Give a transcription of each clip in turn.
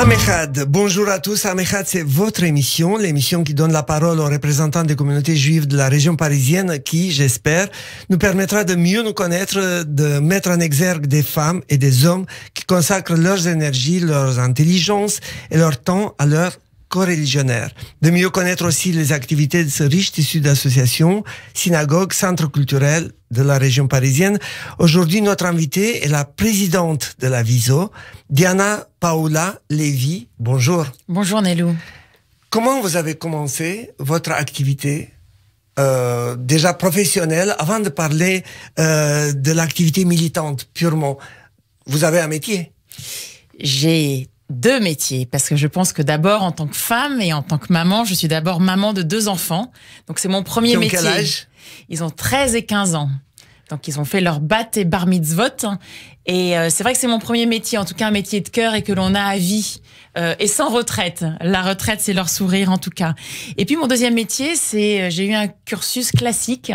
Amechad, bonjour à tous. Amechad, c'est votre émission, l'émission qui donne la parole aux représentants des communautés juives de la région parisienne qui, j'espère, nous permettra de mieux nous connaître, de mettre en exergue des femmes et des hommes qui consacrent leurs énergies, leurs intelligences et leur temps à leur de mieux connaître aussi les activités de ce riche tissu d'associations, synagogues, centres culturels de la région parisienne. Aujourd'hui, notre invitée est la présidente de la VISO, Diana Paola Lévy. Bonjour. Bonjour Nelou. Comment vous avez commencé votre activité euh, déjà professionnelle avant de parler euh, de l'activité militante purement Vous avez un métier J'ai deux métiers parce que je pense que d'abord en tant que femme et en tant que maman, je suis d'abord maman de deux enfants. Donc c'est mon premier métier. Ils ont 13 et 15 ans. Donc ils ont fait leur bat et bar mitzvot. Et euh, c'est vrai que c'est mon premier métier, en tout cas un métier de cœur et que l'on a à vie. Euh, et sans retraite. La retraite, c'est leur sourire en tout cas. Et puis mon deuxième métier, c'est euh, j'ai eu un cursus classique.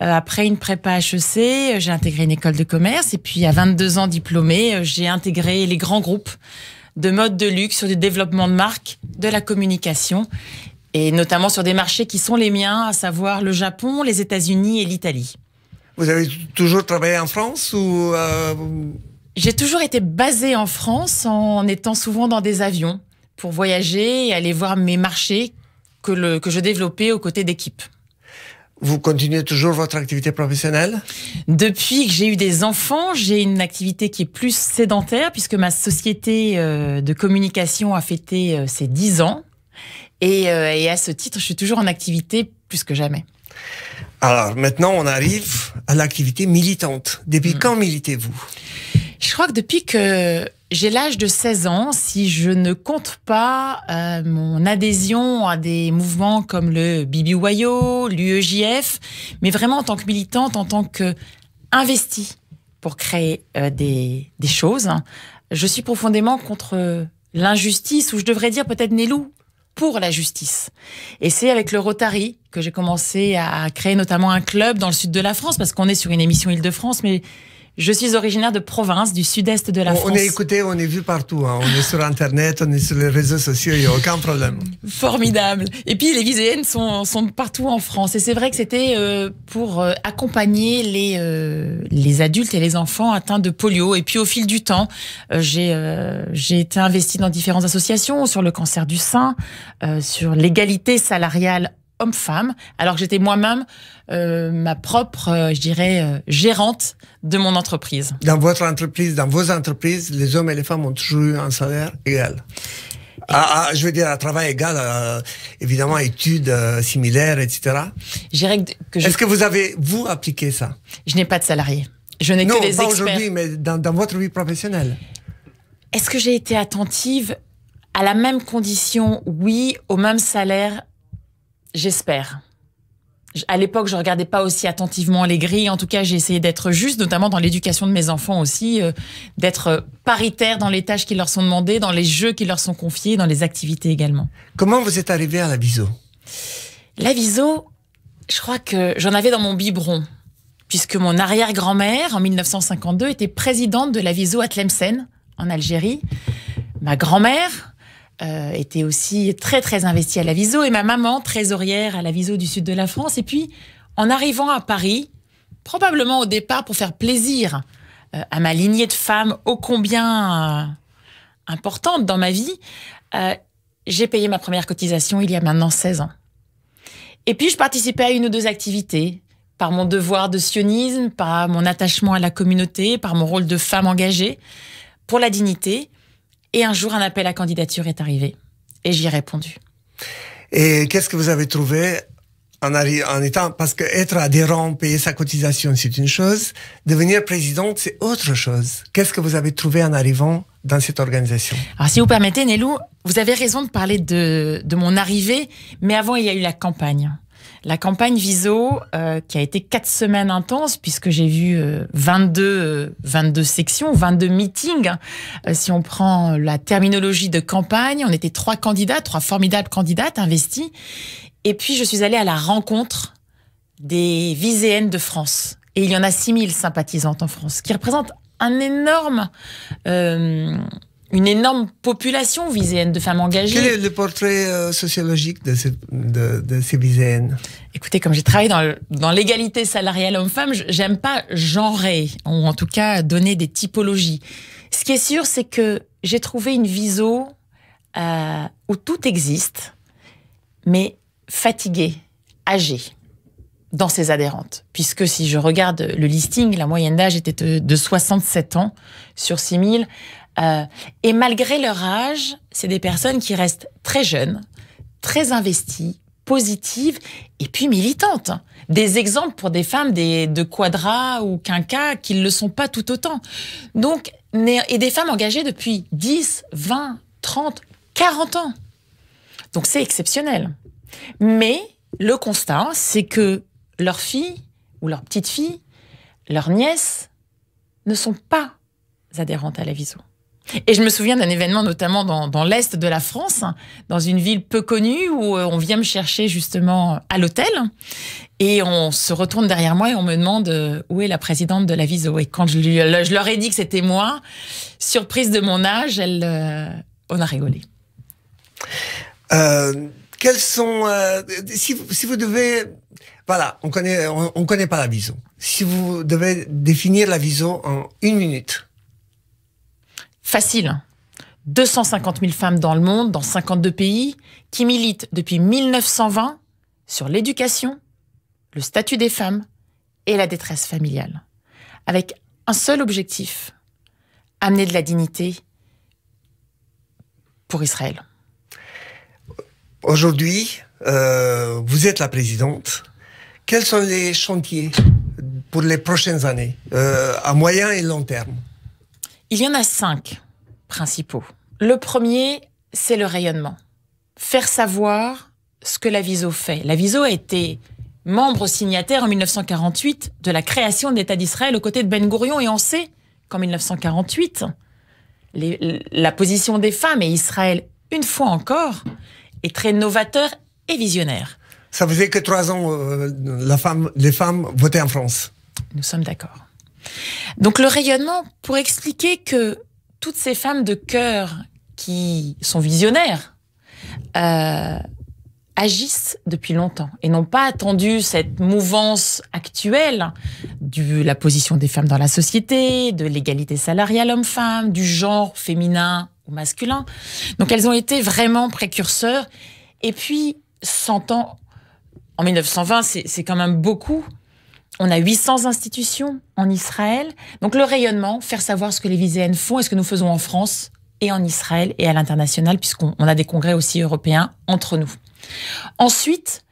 après une prépa HEC, j'ai intégré une école de commerce. Et puis à 22 ans diplômée, j'ai intégré les grands groupes de mode de luxe, sur du développement de marque, de la communication, et notamment sur des marchés qui sont les miens, à savoir le Japon, les États-Unis et l'Italie. Vous avez toujours travaillé en France ou euh, J'ai toujours été basée en France en étant souvent dans des avions pour voyager et aller voir mes marchés que, que je développais aux côtés d'équipes. Vous continuez toujours votre activité professionnelle Depuis que j'ai eu des enfants, j'ai une activité qui est plus sédentaire puisque ma société euh, de communication a fêté euh, ses 10 ans. Euh, et, à ce titre, je suis toujours en activité plus que jamais. Alors maintenant, on arrive à l'activité militante. Depuis mm. quand militez-vous Je crois que depuis que j'ai l'âge de 16 ans si je ne compte pas euh, mon adhésion à des mouvements comme le BBYO, l'UEJF, mais vraiment en tant que militante, en tant qu'investie pour créer euh, des, choses. Hein, je suis profondément contre l'injustice, ou je devrais dire peut-être Nelou, pour la justice. Et c'est avec le Rotary que j'ai commencé à créer notamment un club dans le sud de la France, parce qu'on est sur une émission Île-de-France, mais je suis originaire de province, du sud-est de la France. On est écouté, on est vu partout. Hein. On est sur Internet, on est sur les réseaux sociaux, il n'y a aucun problème. Formidable. Et puis les viséennes sont, partout en France. Et c'est vrai que c'était euh, pour euh, accompagner les, euh, les adultes et les enfants atteints de polio. Et puis au fil du temps, j'ai j'ai été investie dans différentes associations sur le cancer du sein, sur l'égalité salariale homme-femme, alors que j'étais moi-même euh, ma propre, euh, je dirais, euh, gérante de mon entreprise. Dans votre entreprise, dans vos entreprises, les hommes et les femmes ont toujours eu un salaire égal. À, ah, ah, je veux dire, à travail égal, évidemment, études similaires, etc. Que je... Est-ce que vous avez, vous, appliqué ça Je n'ai pas de salarié. Je n'ai que des experts. Non, aujourd'hui, mais dans, dans, votre vie professionnelle. Est-ce que j'ai été attentive à la même condition Oui, au même salaire, J'espère. À l'époque, je regardais pas aussi attentivement les grilles. En tout cas, j'ai essayé d'être juste, notamment dans l'éducation de mes enfants aussi, euh, d'être euh, paritaire dans les tâches qui leur sont demandées, dans les jeux qui leur sont confiés, dans les activités également. Comment vous êtes arrivé à la viso La viso, je crois que j'en avais dans mon biberon, puisque mon arrière-grand-mère, en 1952, était présidente de la viso à Tlemcen, en Algérie. Ma grand-mère, euh, était aussi très très investie à la Viso et ma maman trésorière à la Viso du sud de la France. Et puis en arrivant à Paris, probablement au départ pour faire plaisir euh, à ma lignée de femmes ô combien euh, importante dans ma vie, j'ai payé ma première cotisation il y a maintenant 16 ans. Et puis je participais à une ou deux activités par mon devoir de sionisme, par mon attachement à la communauté, par mon rôle de femme engagée pour la dignité. Et un jour, un appel à candidature est arrivé. Et j'y ai répondu. Et qu'est-ce que vous avez trouvé en, en étant, parce que être adhérent, payer sa cotisation, c'est une chose. Devenir présidente, c'est autre chose. Qu'est-ce que vous avez trouvé en arrivant dans cette organisation Alors, si vous permettez, Nelou, vous avez raison de parler de mon arrivée, mais avant, il y a eu la campagne. La campagne Viso, euh, qui a été quatre semaines intenses, puisque j'ai vu 22, euh, 22 euh, sections, 22 meetings. Hein. si on prend la terminologie de campagne, on était trois candidats, trois formidables candidates investies. Et puis, je suis allée à la rencontre des viséennes de France. Et il y en a 6000 sympathisantes en France, qui représentent un énorme une énorme population viséenne de femmes engagées. Quel est le portrait euh, sociologique de, ces viséennes Écoutez, comme j'ai travaillé dans l'égalité salariale homme-femme, j'aime pas genrer, ou en tout cas donner des typologies. Ce qui est sûr, c'est que j'ai trouvé une viso euh, où tout existe, mais fatiguée, âgée dans ses adhérentes. Puisque si je regarde le listing, la moyenne d'âge était de 67 ans sur 6000. Euh, et malgré leur âge, c'est des personnes qui restent très jeunes, très investies, positives et puis militantes. Des exemples pour des femmes des, de Quadra ou Quinca qui ne le sont pas tout autant. Donc, et des femmes engagées depuis 10, 20, 30, 40 ans. Donc c'est exceptionnel. Mais le constat, c'est que leurs filles ou leurs petites filles, leurs nièces ne sont pas adhérentes à la viso. Et je me souviens d'un événement notamment dans, l'Est de la France, dans une ville peu connue où euh, on vient me chercher justement à l'hôtel. Et on se retourne derrière moi et on me demande euh, où est la présidente de la Viso. Et quand je, leur ai dit que c'était moi, surprise de mon âge, elle, euh, on a rigolé. Euh, quels sont, si, vous, devez, voilà, on connaît, on connaît pas la Viso. Si vous devez définir la Viso en une minute, Facile. 250 000 femmes dans le monde, dans 52 pays, qui militent depuis 1920 sur l'éducation, le statut des femmes et la détresse familiale. Avec un seul objectif, amener de la dignité pour Israël. Aujourd'hui, euh, vous êtes la présidente. Quels sont les chantiers pour les prochaines années, euh, à moyen et long terme il y en a cinq principaux. Le premier, c'est le rayonnement. Faire savoir ce que la Viso fait. La Viso a été membre signataire en 1948 de la création de l'État d'Israël aux côtés de Ben Gurion et on sait qu'en 1948, la position des femmes et Israël, une fois encore, est très novateur et visionnaire. Ça faisait que trois ans, euh, les femmes votaient en France. Nous sommes d'accord. Donc le rayonnement, pour expliquer que toutes ces femmes de cœur qui sont visionnaires euh, agissent depuis longtemps et n'ont pas attendu cette mouvance actuelle de la position des femmes dans la société, de l'égalité salariale homme-femme, du genre féminin ou masculin. Donc elles ont été vraiment précurseurs. Et puis, 100 ans, en 1920, c'est quand même beaucoup on a 800 institutions en Israël. Donc le rayonnement, faire savoir ce que les Viséennes font et ce que nous faisons en France et en Israël et à l'international, puisqu'on a des congrès aussi européens entre nous. Ensuite,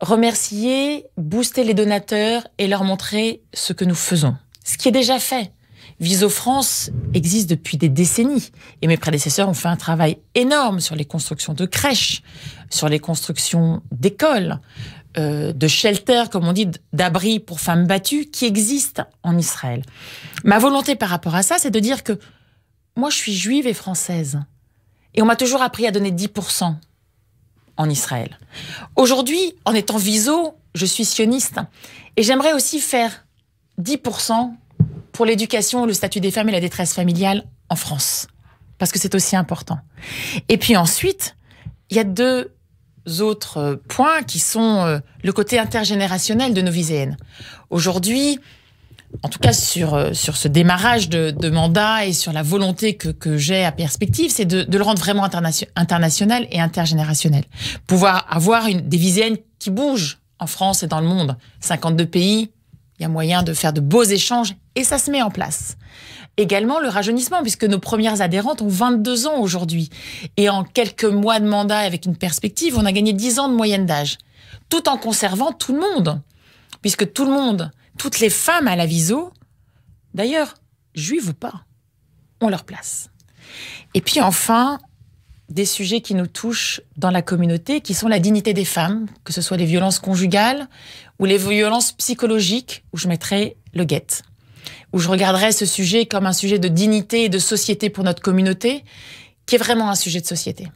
remercier, booster les donateurs et leur montrer ce que nous faisons. Ce qui est déjà fait. Viso France existe depuis des décennies et mes prédécesseurs ont fait un travail énorme sur les constructions de crèches, sur les constructions d'écoles, euh, de shelter, comme on dit, d'abri pour femmes battues qui existent en Israël. Ma volonté par rapport à ça, c'est de dire que moi, je suis juive et française. Et on m'a toujours appris à donner 10% en Israël. Aujourd'hui, en étant viso, je suis sioniste. Et j'aimerais aussi faire 10% pour l'éducation, le statut des femmes et la détresse familiale en France. Parce que c'est aussi important. Et puis ensuite, il y a deux autres euh, points qui sont euh, le côté intergénérationnel de nos viséennes. Aujourd'hui, en tout cas sur, euh, sur ce démarrage de, mandat et sur la volonté que, j'ai à perspective, c'est de, le rendre vraiment international, international et intergénérationnel. Pouvoir avoir une, des viséennes qui bougent en France et dans le monde. 52 pays, il y a moyen de faire de beaux échanges et ça se met en place. Également le rajeunissement, puisque nos premières adhérentes ont 22 ans aujourd'hui. Et en quelques mois de mandat avec une perspective, on a gagné 10 ans de moyenne d'âge, tout en conservant tout le monde. Puisque tout le monde, toutes les femmes à la viso, d'ailleurs, juives ou pas, ont leur place. Et puis enfin, des sujets qui nous touchent dans la communauté, qui sont la dignité des femmes, que ce soit les violences conjugales ou les violences psychologiques, où je mettrai le guette où je regarderais ce sujet comme un sujet de dignité et de société pour notre communauté, qui est vraiment un sujet de société.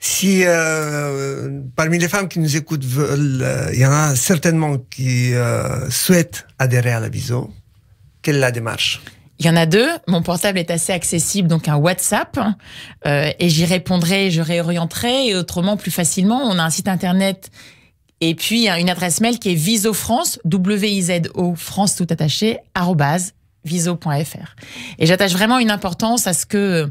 Si euh, parmi les femmes qui nous écoutent, euh, il y en a certainement qui euh, souhaitent adhérer à la BISO, quelle est la démarche il y en a deux. Mon portable est assez accessible, donc un WhatsApp, et j'y répondrai, je réorienterai, et autrement plus facilement. On a un site internet et puis, une adresse mail qui est visofrance, W-I-Z-O, France tout attaché, arrobase, viso.fr. Et j'attache vraiment une importance à ce que,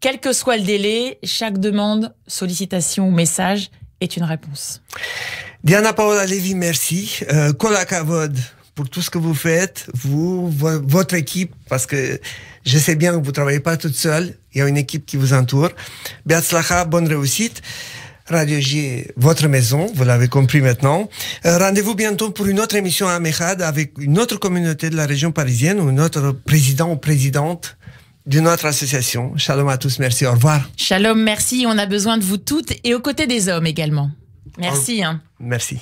quel que soit le délai, chaque demande, sollicitation ou message est une réponse. Diana Paola Lévy, merci. Euh, Kolakavod pour tout ce que vous faites, vous, votre équipe, parce que je sais bien que vous ne travaillez pas toute seule, il y a une équipe qui vous entoure. Beatzlacha, bonne réussite. Radio G, votre maison, vous l'avez compris maintenant. Euh, rendez-vous bientôt pour une autre émission à Mechad avec une autre communauté de la région parisienne ou notre président ou présidente d'une autre association. Shalom à tous, merci, au revoir. Shalom, merci, on a besoin de vous toutes et aux côtés des hommes également. Merci. Hein. Merci.